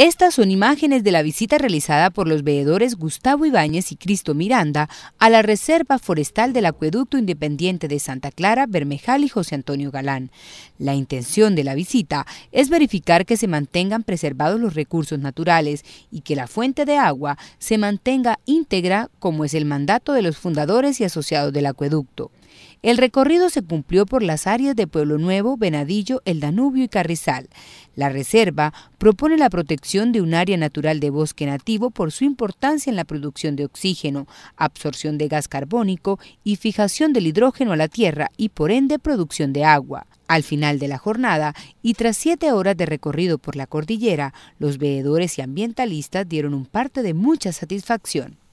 Estas son imágenes de la visita realizada por los veedores Gustavo Ibáñez y Cristo Miranda a la Reserva Forestal del Acueducto Independiente de Santa Clara, Bermejal y José Antonio Galán. La intención de la visita es verificar que se mantengan preservados los recursos naturales y que la fuente de agua se mantenga íntegra como es el mandato de los fundadores y asociados del acueducto. El recorrido se cumplió por las áreas de Pueblo Nuevo, Venadillo, El Danubio y Carrizal. La reserva propone la protección de un área natural de bosque nativo por su importancia en la producción de oxígeno, absorción de gas carbónico y fijación del hidrógeno a la tierra y por ende producción de agua. Al final de la jornada y tras siete horas de recorrido por la cordillera, los veedores y ambientalistas dieron un parte de mucha satisfacción.